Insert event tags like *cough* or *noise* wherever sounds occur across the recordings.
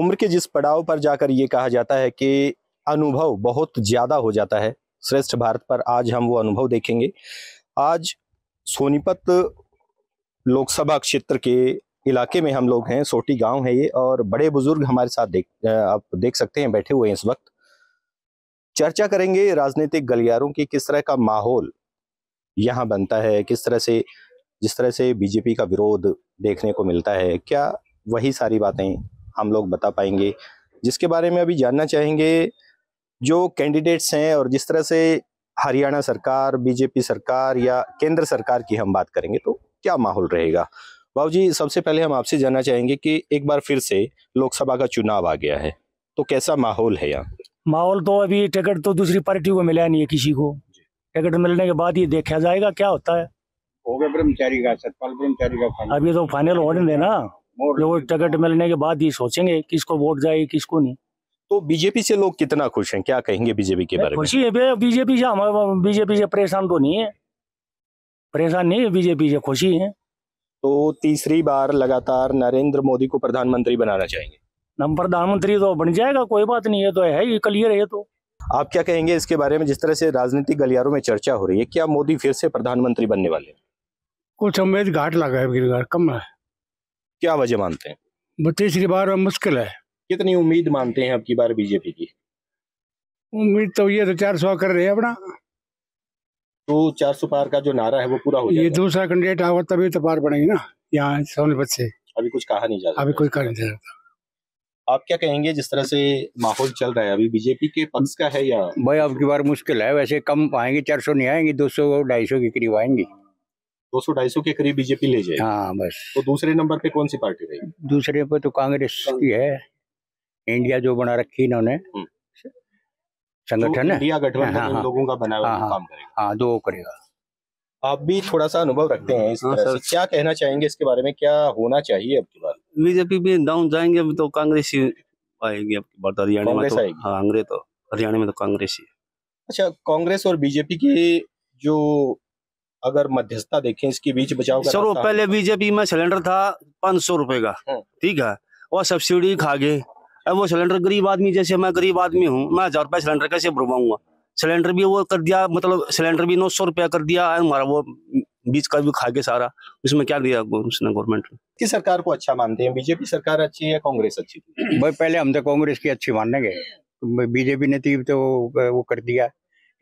उम्र के जिस पड़ाव पर जाकर ये कहा जाता है कि अनुभव बहुत ज़्यादा हो जाता है श्रेष्ठ भारत पर आज हम वो अनुभव देखेंगे आज सोनीपत लोकसभा क्षेत्र के इलाके में हम लोग हैं सोटी गांव है ये और बड़े बुजुर्ग हमारे साथ देख आप देख सकते हैं बैठे हुए हैं इस वक्त चर्चा करेंगे राजनीतिक गलियारों की किस तरह का माहौल यहाँ बनता है किस तरह से जिस तरह से बीजेपी का विरोध देखने को मिलता है क्या वही सारी बातें हम लोग बता पाएंगे जिसके बारे में अभी जानना चाहेंगे जो कैंडिडेट्स हैं और जिस तरह से हरियाणा सरकार बीजेपी सरकार या केंद्र सरकार की हम बात करेंगे तो क्या माहौल रहेगा बाबू जी सबसे पहले हम आपसे जानना चाहेंगे कि एक बार फिर से लोकसभा का चुनाव आ गया है तो कैसा माहौल है यहाँ माहौल तो अभी टिकट तो दूसरी पार्टी को मिला नहीं है किसी को टिकट मिलने के बाद ये देखा जाएगा क्या होता है हो गया ब्रह्मचारी का सतपाल ब्रह्मचारी का अभी तो फाइनल होने देना जो वो टिकट मिलने के बाद ही सोचेंगे किसको वोट जाए किसको नहीं तो बीजेपी से लोग कितना खुश हैं क्या कहेंगे बीजेपी के बारे में खुशी है बीजेपी से हम बीजेपी से परेशान तो नहीं है परेशान नहीं है बीजेपी से खुशी है तो तीसरी बार लगातार नरेंद्र मोदी को प्रधानमंत्री बनाना चाहेंगे नम प्रधानमंत्री तो बन जाएगा कोई बात नहीं है तो है ही क्लियर है तो आप क्या कहेंगे इसके बारे में जिस तरह से राजनीतिक गलियारों में चर्चा हो रही है क्या मोदी फिर से प्रधानमंत्री बनने वाले हैं कुछ अम्बेद घाट लगा है कम है क्या वजह मानते हैं तीसरी बार मुश्किल है कितनी उम्मीद मानते हैं अब की बार बीजेपी की उम्मीद तो ये तो चार सौ कर रहे हैं अपना तो चार सौ पार का जो नारा है वो पूरा हो ये दूसरा कैंडिडेट आवा तभी तो पार पड़ेगी ना यहाँ सोनीपत से अभी कुछ कहा नहीं जा रहा अभी कोई कहा नहीं जा रहा आप क्या कहेंगे जिस तरह से माहौल चल रहा है अभी बीजेपी के पक्ष का है या भाई अब की बार मुश्किल है वैसे कम आएंगे चार सौ नहीं आएंगे दो सौ ढाई सौ के करीब आएंगे दो सौ ढाई सौ के करीब बीजेपी ले जाए हाँ बस तो दूसरे नंबर पे कौन सी पार्टी रहेगी दूसरे पे तो कांग्रेस की है इंडिया जो बना रखी इन्होंने हम्म। संगठन तो इंडिया गठबंधन हाँ, हाँ, लोगों का बना हुआ हाँ, हाँ, काम करेगा हाँ दो करेगा आप भी थोड़ा सा अनुभव रखते हैं इस हाँ, तरह से क्या कहना चाहेंगे इसके बारे में क्या होना चाहिए अब की बार बीजेपी भी डाउन जाएंगे तो कांग्रेस ही आएगी अब की बात तो हरियाणा में तो हाँ तो हरियाणा में तो कांग्रेस ही अच्छा कांग्रेस और बीजेपी की जो अगर मध्यस्थता देखें इसके बीच बचाव सर पहले बीजेपी में सिलेंडर था पाँच सौ रुपए का हाँ। ठीक है और सब्सिडी खा गए अब वो सिलेंडर गरीब आदमी जैसे मैं गरीब आदमी हूँ मैं हजार रुपये सिलेंडर कैसे भरवाऊंगा सिलेंडर भी वो कर दिया मतलब सिलेंडर भी नौ सौ रुपया कर दिया हमारा वो बीच का भी खा के सारा उसमें क्या दिया उसने गवर्नमेंट ने किस सरकार को अच्छा मानते हैं बीजेपी सरकार अच्छी है कांग्रेस अच्छी *clears throat* भाई पहले हम तो कांग्रेस की अच्छी गए बीजेपी ने तो वो कर दिया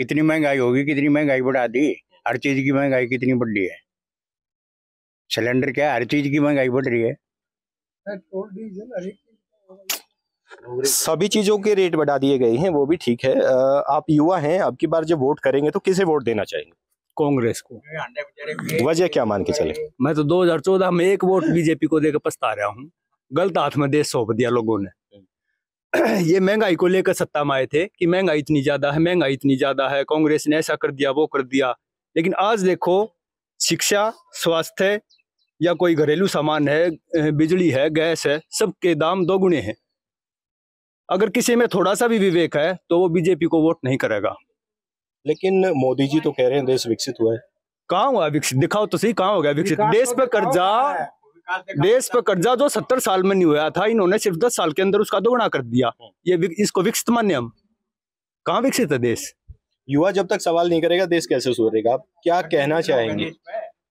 इतनी महंगाई होगी कितनी महंगाई बढ़ा दी हर चीज़ की महंगाई कितनी बढ़ रही है सिलेंडर क्या हर चीज़ की महंगाई बढ़ रही है सभी चीजों के रेट बढ़ा दिए गए हैं वो भी ठीक है आप युवा हैं आपकी बार जब वोट करेंगे तो किसे वोट देना चाहेंगे कांग्रेस को वजह क्या मान के चले मैं तो 2014 में एक वोट बीजेपी को देकर पछता रहा हूँ गलत हाथ में देश सौंप दिया लोगों ने *clears throat* ये महंगाई को लेकर सत्ता में आए थे कि महंगाई इतनी ज्यादा है महंगाई इतनी ज्यादा है कांग्रेस ने ऐसा कर दिया वो कर दिया लेकिन आज देखो शिक्षा स्वास्थ्य या कोई घरेलू सामान है बिजली है गैस है सब के दाम दोगुने हैं अगर किसी में थोड़ा सा भी विवेक है तो वो बीजेपी को वोट नहीं करेगा लेकिन मोदी जी तो कह रहे हैं देश विकसित हुआ है कहा हुआ विकसित दिखाओ तो सही कहा हो गया विकसित तो देश पे कर्जा देश पर कर्जा जो सत्तर साल में नहीं हुआ था इन्होंने सिर्फ दस साल के अंदर उसका दोगुना कर दिया ये इसको विकसित मान्य हम कहा विकसित है देश युवा जब तक सवाल नहीं करेगा देश कैसे सुधरेगा आप क्या कहना चाहेंगे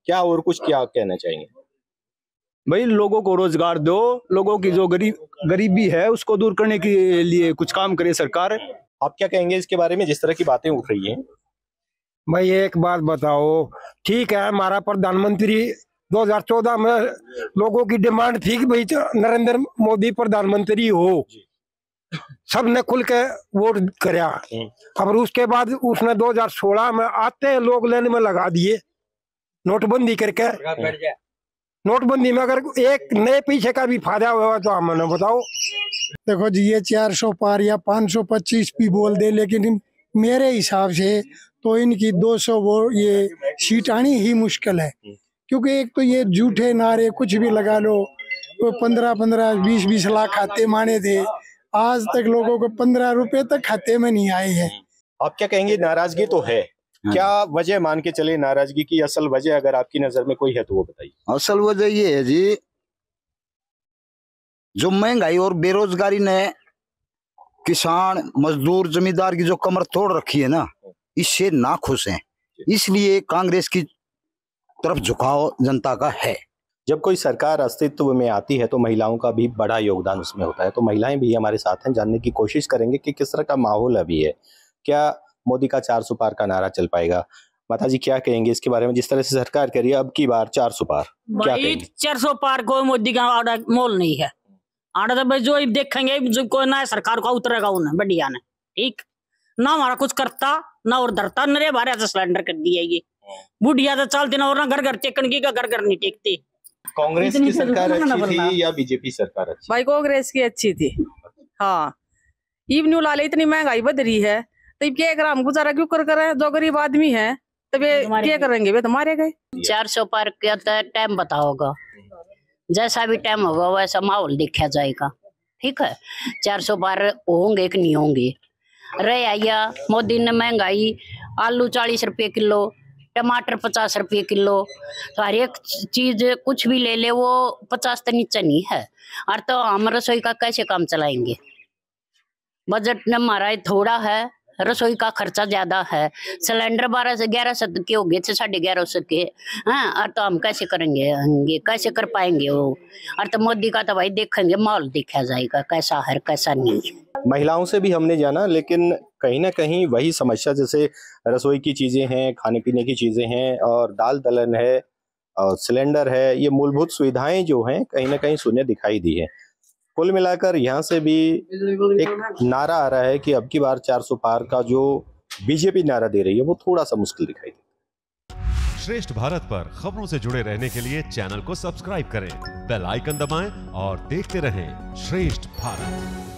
क्या और कुछ क्या कहना चाहेंगे भाई लोगों को रोजगार दो लोगों की जो गरीब गरीबी है उसको दूर करने के लिए कुछ काम करे सरकार आप क्या कहेंगे इसके बारे में जिस तरह की बातें उठ रही हैं भाई एक बात बताओ ठीक है हमारा प्रधानमंत्री 2014 में लोगों की डिमांड थी कि भाई नरेंद्र मोदी प्रधानमंत्री हो सब ने खुल के वोट कराया हम्म। अब उसके बाद उसने 2016 में आते हैं लोग लेने में लगा दिए नोटबंदी करके नोटबंदी में अगर एक नए पीछे का भी फायदा हुआ तो हमने बताओ देखो जी ये चार सौ पार या पाँच सौ पच्चीस भी बोल दे लेकिन मेरे हिसाब से तो इनकी दो सौ वो ये सीट आनी ही मुश्किल है हम्म। क्योंकि एक तो ये झूठे नारे कुछ भी लगा लो पंद्रह पंद्रह बीस बीस लाख खाते माने थे आज तक लोगों को पंद्रह रुपए तक खाते में नहीं आए हैं हम्म। आप क्या कहेंगे नाराजगी तो है हाँ क्या वजह मान के चले नाराजगी की असल वजह अगर आपकी नजर में कोई है तो वो बताइए असल वजह ये है जी जो महंगाई और बेरोजगारी ने किसान मजदूर जमींदार की जो कमर तोड़ रखी है ना इससे ना खुश है इसलिए कांग्रेस की तरफ झुकाव जनता का है जब कोई सरकार अस्तित्व में आती है तो महिलाओं का भी बड़ा योगदान उसमें होता है तो महिलाएं भी हमारे साथ हैं जानने की कोशिश करेंगे कि किस तरह का माहौल अभी है क्या मोदी का चार सुपार पार का नारा चल पाएगा माता जी क्या कहेंगे इसके बारे में जिस तरह से सरकार कह रही है अब की बार चार सुपार पार क्या चार सौ पार कोई मोदी का आड़ा मोल नहीं है आड़ा तो जो देखेंगे जो कोई ना सरकार का उतरेगा उन्हें बढ़िया ने ठीक ना हमारा कुछ करता ना और धरता नरे बारे सिलेंडर कर दिया ये हाँ। बुढ़िया तो चलते ना और ना घर घर टेकन की का घर घर नहीं टेकते कांग्रेस की सरकार अच्छी थी या बीजेपी सरकार अच्छी भाई कांग्रेस की अच्छी थी हाँ ईब न्यू लाले इतनी महंगाई बद रही है तो ये क्या कराम गुजारा क्यों कर कर जो गरीब आदमी है तो ये क्या करेंगे वे तो मारे गए चार सौ पार किया तो टाइम बताओगा जैसा भी टाइम होगा वैसा माहौल देखा जाएगा ठीक है चार सौ पार होंगे कि नहीं होंगे रे आइया मोदी ने महंगाई आलू चालीस रुपये किलो टमाटर पचास रुपये किलो तो हर एक चीज कुछ भी ले ले वो पचास तो नीचे नहीं है और तो हम रसोई का कैसे काम चलाएंगे बजट हमारा थोड़ा है रसोई का खर्चा ज्यादा है सिलेंडर बारह से ग्यारह सौ के हो गए थे साढ़े ग्यारह सौ के हाँ और तो हम कैसे करेंगे कैसे कर पाएंगे वो और तो मोदी का तो भाई देखेंगे माहौल देखा जाएगा कैसा है कैसा नहीं है महिलाओं से भी हमने जाना लेकिन कहीं ना कहीं वही समस्या जैसे रसोई की चीजें हैं खाने पीने की चीजें हैं और दाल दलहन है और सिलेंडर है ये मूलभूत सुविधाएं जो हैं कहीं ना कहीं शून्य दिखाई दी है कुल मिलाकर यहाँ से भी एक नारा आ रहा है कि अब की बार 400 पार का जो बीजेपी नारा दे रही है वो थोड़ा सा मुश्किल दिखाई दे श्रेष्ठ भारत पर खबरों से जुड़े रहने के लिए चैनल को सब्सक्राइब करें बेल आइकन दबाएं और देखते रहें श्रेष्ठ भारत